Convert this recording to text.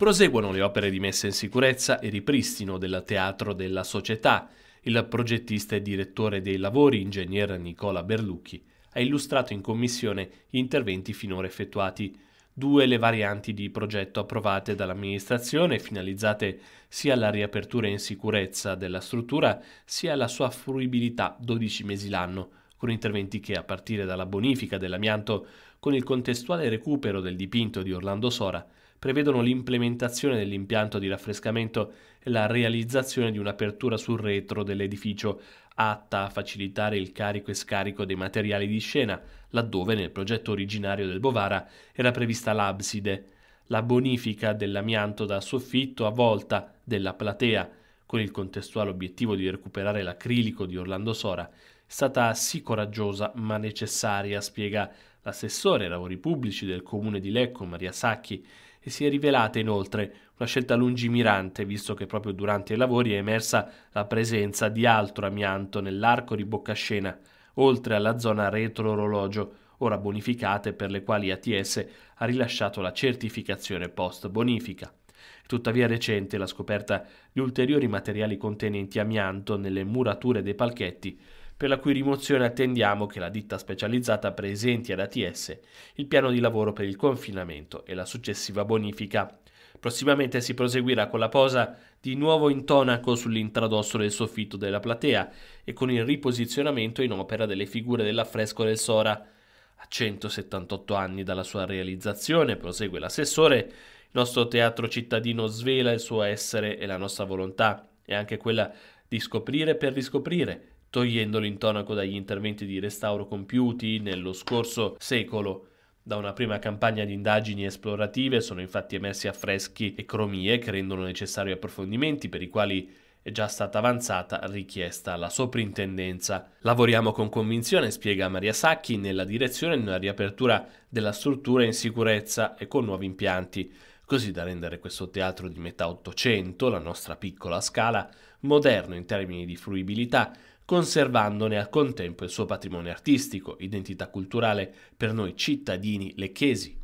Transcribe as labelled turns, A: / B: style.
A: Proseguono le opere di messa in sicurezza e ripristino del teatro della società. Il progettista e direttore dei lavori, ingegner Nicola Berlucchi, ha illustrato in commissione gli interventi finora effettuati. Due le varianti di progetto approvate dall'amministrazione, finalizzate sia alla riapertura in sicurezza della struttura, sia alla sua fruibilità 12 mesi l'anno, con interventi che, a partire dalla bonifica dell'amianto, con il contestuale recupero del dipinto di Orlando Sora, prevedono l'implementazione dell'impianto di raffrescamento e la realizzazione di un'apertura sul retro dell'edificio atta a facilitare il carico e scarico dei materiali di scena, laddove nel progetto originario del Bovara era prevista l'abside, la bonifica dell'amianto da soffitto a volta della platea, con il contestuale obiettivo di recuperare l'acrilico di Orlando Sora stata sì coraggiosa ma necessaria, spiega l'assessore ai lavori pubblici del comune di Lecco, Maria Sacchi, e si è rivelata inoltre una scelta lungimirante, visto che proprio durante i lavori è emersa la presenza di altro amianto nell'arco di Boccascena, oltre alla zona retro-orologio, ora bonificate per le quali ATS ha rilasciato la certificazione post bonifica. Tuttavia recente la scoperta di ulteriori materiali contenenti amianto nelle murature dei palchetti per la cui rimozione attendiamo che la ditta specializzata presenti ad ATS il piano di lavoro per il confinamento e la successiva bonifica. Prossimamente si proseguirà con la posa di nuovo intonaco sull'intradosso del soffitto della platea e con il riposizionamento in opera delle figure dell'affresco del Sora. A 178 anni dalla sua realizzazione, prosegue l'assessore, il nostro teatro cittadino svela il suo essere e la nostra volontà, e anche quella di scoprire per riscoprire, togliendo l'intonaco dagli interventi di restauro compiuti nello scorso secolo. Da una prima campagna di indagini esplorative sono infatti emersi affreschi e cromie che rendono necessari approfondimenti per i quali è già stata avanzata richiesta alla soprintendenza. Lavoriamo con convinzione, spiega Maria Sacchi, nella direzione di una riapertura della struttura in sicurezza e con nuovi impianti così da rendere questo teatro di metà Ottocento, la nostra piccola scala, moderno in termini di fruibilità, conservandone al contempo il suo patrimonio artistico, identità culturale per noi cittadini lecchesi